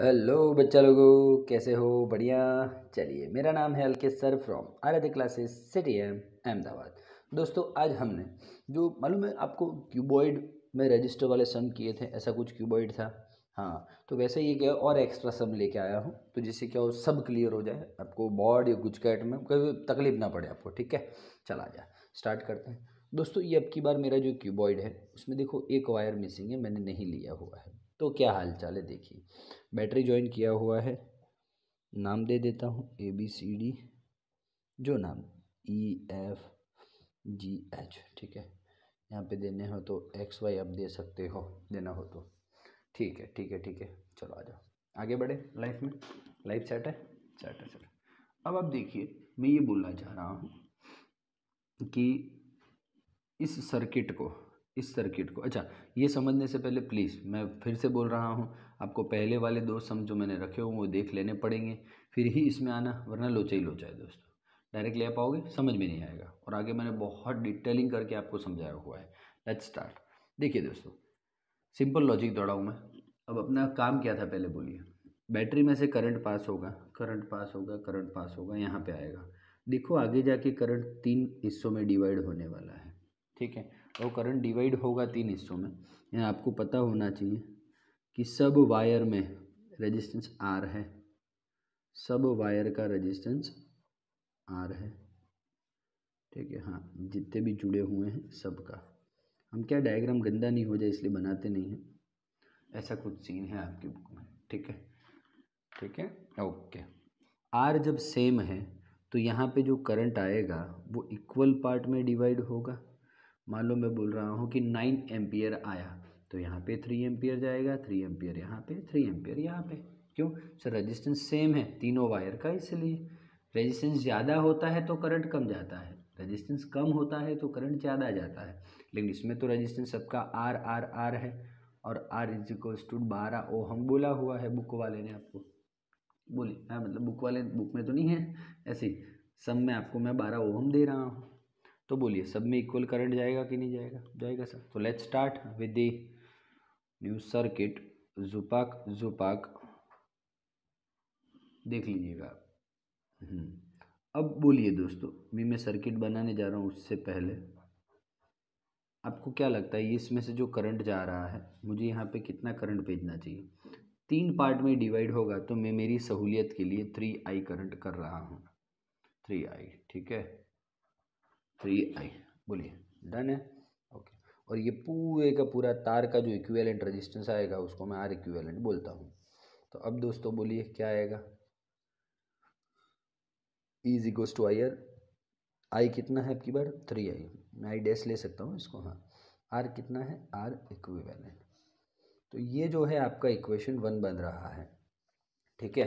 Hello बच्चा लोगो कैसे हो बढ़िया चलिए मेरा नाम है Alkesh sir from Aaradhya classes C T M Ahmedabad दोस्तों आज हमने जो मालूम है आपको क्यूबॉइड में रजिस्टर वाले सम किए थे ऐसा कुछ क्यूबॉइड था हाँ तो वैसे ये क्या और एक्स्ट्रा सम लेके आया हूँ तो जिससे क्या हो सब क्लियर हो जाए आपको बॉर्ड या कुछ कैट में कभी तकलीफ ना पड़े आपको ठीक है चला जाए स्टार्ट करते हैं दोस्तों ये अब की बार मेरा जो क्यूबॉइड है उसमें देखो एक वायर मिसिंग है मैंने नहीं लिया हुआ है तो क्या हाल चाल है देखिए बैटरी ज्वाइन किया हुआ है नाम दे देता हूँ ए बी सी डी जो नाम ई एफ जी एच ठीक है यहाँ पे देने हो तो एक्स वाई आप दे सकते हो देना हो तो ठीक है ठीक है ठीक है चलो आ जाओ आगे बढ़े लाइफ में लाइफ सेट है सेट है सेट अब आप देखिए मैं ये बोलना चाह रहा हूँ कि इस सर्किट को इस सर्किट को अच्छा ये समझने से पहले प्लीज़ मैं फिर से बोल रहा हूँ आपको पहले वाले दो सम जो मैंने रखे हुए वो देख लेने पड़ेंगे फिर ही इसमें आना वरना लोचा ही लोचा है दोस्तों डायरेक्ट ले पाओगे समझ में नहीं आएगा और आगे मैंने बहुत डिटेलिंग करके आपको समझाया हुआ है लेट्स स्टार्ट देखिए दोस्तों सिंपल लॉजिक दौड़ाऊँ मैं अब अपना काम क्या था पहले बोलिए बैटरी में से करंट पास होगा करंट पास होगा करंट पास होगा यहाँ पे आएगा देखो आगे जाके करंट तीन हिस्सों में डिवाइड होने वाला है ठीक है और करंट डिवाइड होगा तीन हिस्सों में यह आपको पता होना चाहिए कि सब वायर में रेजिस्टेंस आर है सब वायर का रेजिस्टेंस आर है ठीक है हाँ जितने भी जुड़े हुए हैं सब का हम क्या डायग्राम गंदा नहीं हो जाए इसलिए बनाते नहीं हैं ऐसा कुछ सीन है आपकी बुक में ठीक है ठीक है ओके आर जब सेम है तो यहाँ पे जो करंट आएगा वो इक्वल पार्ट में डिवाइड होगा मान लो मैं बोल रहा हूँ कि नाइन एम्पियर आया तो यहाँ पे थ्री एम्पियर जाएगा थ्री एम्पियर यहाँ पे थ्री एम्पियर यहाँ पे क्यों सर रेजिस्टेंस सेम है तीनों वायर का इसलिए रेजिस्टेंस ज़्यादा होता है तो करंट कम जाता है रेजिस्टेंस कम होता है तो करंट ज़्यादा जाता है लेकिन इसमें तो रजिस्टेंस सबका आर आर आर है और आर इज इक्वल्स टू बारह ओ हम बोला हुआ है बुक वाले ने आपको बोली हाँ मतलब बुक वाले बुक में तो नहीं है ऐसे सब में आपको मैं बारह ओहम दे रहा हूँ तो बोलिए सब में इक्वल करंट जाएगा कि नहीं जाएगा जाएगा सर तो let's start with the new circuit जुपाक जुपाक देख लीजिएगा हम्म। अब बोलिए दोस्तों भी मैं सर्किट बनाने जा रहा हूँ उससे पहले आपको क्या लगता है इसमें से जो करंट जा रहा है मुझे यहाँ पे कितना करंट भेजना चाहिए तीन पार्ट में डिवाइड होगा तो मैं मेरी सहूलियत के लिए थ्री आई करंट कर रहा हूँ थ्री आई ठीक है थ्री आई बोलिए डन है ओके और ये पूरे का पूरा तार का जो इक्वेलेंट रेजिस्टेंस आएगा उसको मैं आर इक्वेलेंट बोलता हूँ तो अब दोस्तों बोलिए क्या आएगा is equals to I R I कितना है आपकी बार थ्री आई मैं आई डैश ले सकता हूँ इसको हाँ आर कितना है आर इक्वेलेंट तो ये जो है आपका इक्वेशन वन बन रहा है ठीक है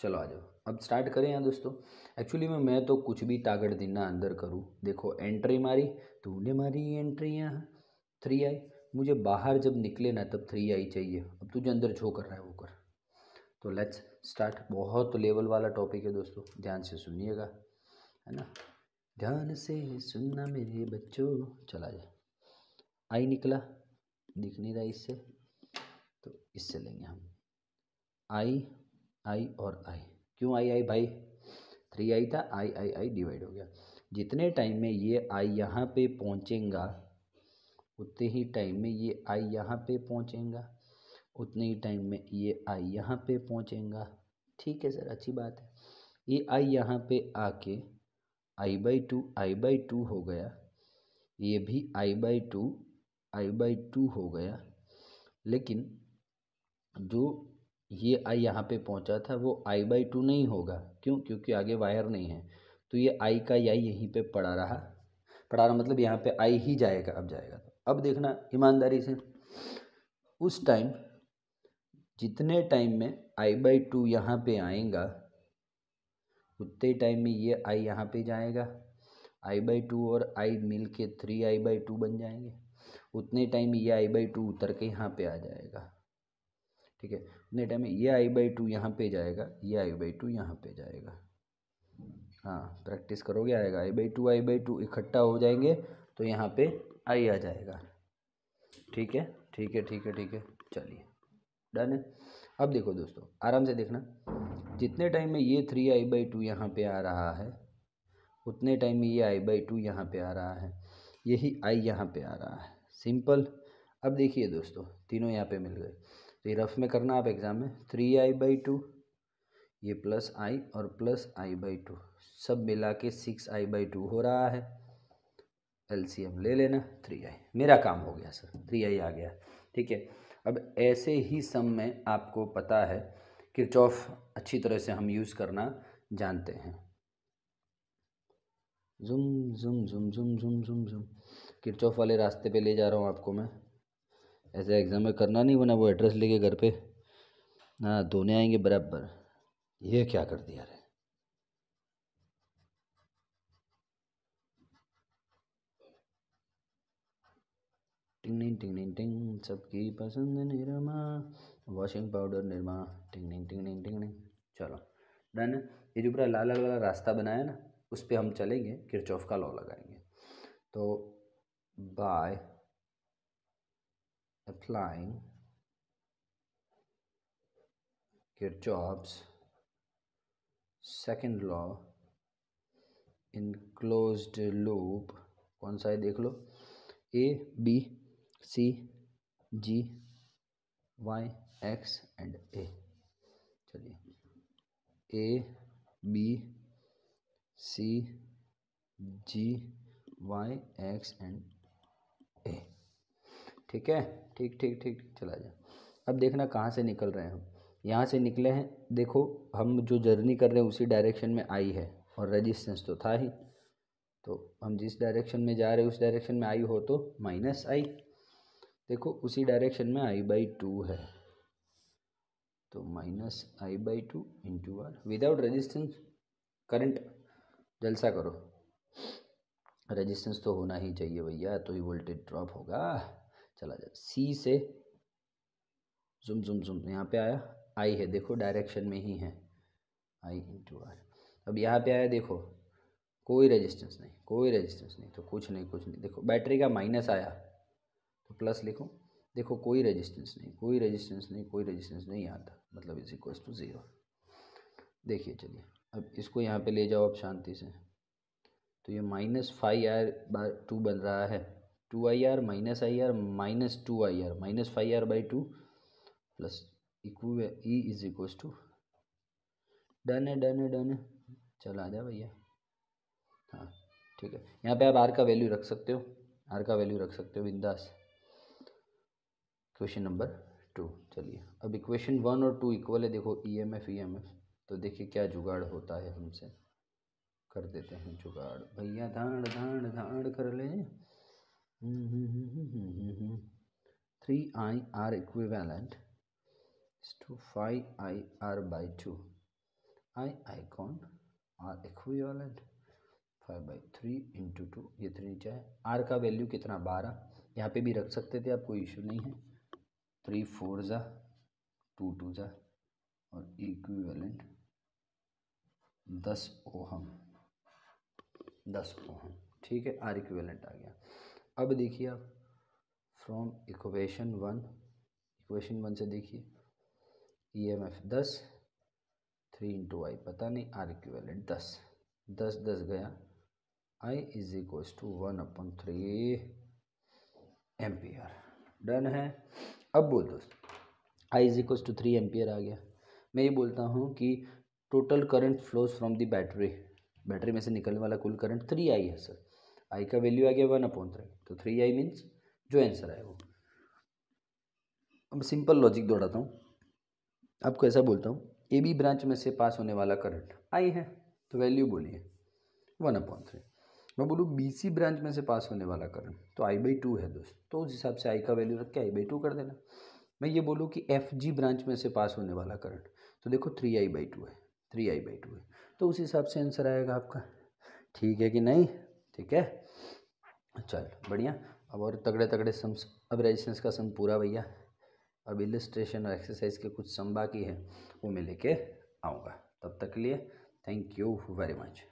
चलो आ जाओ अब स्टार्ट करें यहाँ दोस्तों एक्चुअली में मैं तो कुछ भी तागड़ दिनना अंदर करूँ देखो एंट्री मारी तूने मारी एंट्री यहाँ थ्री आई मुझे बाहर जब निकले ना तब थ्री आई चाहिए अब तुझे अंदर जो कर रहा है वो कर तो लेट्स स्टार्ट बहुत लेवल वाला टॉपिक है दोस्तों ध्यान से सुनिएगा है ना ध्यान से सुनना मेरे बच्चों चला जाए आई निकला दिख नहीं रहा इससे तो इससे लेंगे हम आई आई और आई क्यों आई आई भाई थ्री आई था आई आई आई डिवाइड हो गया जितने टाइम में ये आई यहाँ पे पहुँचेगा उतने ही टाइम में ये आई यहाँ पे पहुँचेगा उतने ही टाइम में ये आई यहाँ पे पहुँचेगा ठीक है सर अच्छी बात है ये आई यहाँ पे आके I by two I by two हो गया ये भी I by two I by two हो गया लेकिन जो ये आई यहाँ पे पहुँचा था वो आई बाई टू नहीं होगा क्यों क्योंकि आगे वायर नहीं है तो ये आई का आई यहीं पे पड़ा रहा पड़ा रहा मतलब यहाँ पे आई ही जाएगा अब जाएगा अब देखना ईमानदारी से उस टाइम जितने टाइम में आई बाई टू यहाँ पर आएगा उतने टाइम में ये आई यहाँ पे जाएगा आई बाई टू और आई मिल के थ्री आई बाई टू बन जाएंगे उतने टाइम ये आई बाई टू उतर के यहाँ पे आ जाएगा ठीक है कितने टाइम में ये आई बाई टू यहाँ पे जाएगा ये आई बाई टू यहाँ पे जाएगा हाँ प्रैक्टिस करोगे आएगा I by two I by two इकट्ठा हो जाएंगे तो यहाँ पे आई आ जाएगा ठीक है ठीक है ठीक है ठीक है चलिए डन है अब देखो दोस्तों आराम से देखना जितने टाइम में ये थ्री आई बाई टू यहाँ पे आ रहा है उतने टाइम में ये आई बाई टू यहाँ पे आ रहा है यही आई यहाँ पे आ रहा है सिंपल अब देखिए दोस्तों तीनों यहाँ पे मिल गए तो ये रफ में करना आप एग्ज़ाम में थ्री आई बाई टू ये प्लस आई और प्लस आई बाई टू सब मिला के सिक्स आई बाई टू हो रहा है एलसीएम ले लेना थ्री आई मेरा काम हो गया सर थ्री आई आ गया ठीक है अब ऐसे ही सम में आपको पता है किरचॉफ अच्छी तरह से हम यूज़ करना जानते हैं जुम जुम जुम जुम जुम जुम जुम किरचॉफ वाले रास्ते पे ले जा रहा हूँ आपको मैं ऐसे एग्ज़ाम में करना नहीं वरना वो एड्रेस लेके घर पे ना धोने आएंगे बराबर ये क्या कर दिया रे टिंग टिंग टिंग टिंग टिंग सबकी पसंद निरमा वॉशिंग पाउडर निरमा टिंग टिंग टिंग टिंग टिंग टिंग चलो डन ये जो पूरा लाल लाल वाला रास्ता बनाया ना उस पर हम चलेंगे किरचौफ का लॉ लगाएंगे तो by applying Kirchhoff's second law in closed loop कौन सा है देख लो A B C G Y X and A चलिए A B C G Y X and A ठीक है ठीक ठीक ठीक चला जाए अब देखना कहाँ से निकल रहे हैं हम यहाँ से निकले हैं देखो हम जो जर्नी कर रहे हैं उसी डायरेक्शन में आई है और रजिस्टेंस तो था ही तो हम जिस डायरेक्शन में जा रहे हैं उस डायरेक्शन में आई हो तो माइनस आई देखो उसी डायरेक्शन में आई बाई टू है तो minus i by two into R without resistance current जलसा करो रजिस्टेंस तो होना ही चाहिए भैया तो ही वोल्टेज ड्रॉप होगा चला जाए सी से जुम जुम जुम यहाँ पे आया आई है देखो डायरेक्शन में ही है आई इंटू आर अब यहाँ पे आया देखो कोई रेजिस्टेंस नहीं कोई रेजिस्टेंस नहीं तो कुछ नहीं कुछ नहीं देखो बैटरी का माइनस आया तो प्लस लिखो देखो कोई रेजिस्टेंस नहीं कोई रेजिस्टेंस नहीं कोई रेजिस्टेंस नहीं आता मतलब इज इक्वल्स टू ज़ीरो देखिए चलिए अब इसको यहाँ पे ले जाओ आप शांति से तो ये माइनस फाइव आर बार टू बन रहा है two I R minus i R minus two I R minus five R by two plus इक्व E is equal to done है डन है डन है चल आ जा भैया हाँ ठीक है यहाँ पे आप आर का वैल्यू रख सकते हो आर का वैल्यू रख सकते हो बिंदास क्वेश्चन नंबर टू चलिए अब इक्वेशन वन और टू इक्वल है देखो E M F E M F तो देखिए क्या जुगाड़ होता है हमसे कर देते हैं जुगाड़ भैया धाड़ धाड़ धाड़ कर ले 3 mm-hmm. i are equivalent to 5 i r by i i icon R equivalent five by three into two ये थ्री नीचे है आर का वैल्यू कितना बारह यहाँ पे भी रख सकते थे आप कोई इशू नहीं है थ्री फोर ज़ा टू टू ज़ा और इक्विवेलेंट दस ओहम दस ओहम ठीक है आर इक्विवेलेंट आ गया अब देखिए आप from equation one equation one से देखिए ई एम एफ दस थ्री इंटू आई पता नहीं आर इक्वेलेंट दस दस दस गया i is equals to one upon three ampere done है अब बोल दो i is equals to three ampere आ गया मैं ये बोलता हूँ कि total current flows from the battery battery में से निकलने वाला कुल करंट थ्री आई है सर आई का वैल्यू आ गया वन अपॉन थ्री तो थ्री आई मीन्स जो आंसर है वो अब सिंपल लॉजिक दौड़ाता हूँ आपको ऐसा बोलता हूँ ए बी ब्रांच में से पास होने वाला करंट आई है तो वैल्यू बोलिए वन अपॉन थ्री मैं बोलूँ बी सी ब्रांच में से पास होने वाला करंट तो आई बाई टू है दोस्त तो उस हिसाब से आई का वैल्यू रख के आई बाई टू कर देना मैं ये बोलूँ कि एफ जी ब्रांच में से पास होने वाला करंट तो देखो थ्री आई बाई टू है थ्री आई बाई टू है तो उस हिसाब से आंसर आएगा आपका ठीक है कि नहीं ठीक है चल बढ़िया अब और तगड़े तगड़े सम्स अब का सम पूरा भैया अब इलिस्ट्रेशन और एक्सरसाइज के कुछ सम बाकी हैं वो मैं लेके आऊँगा तब तक के लिए थैंक यू वेरी मच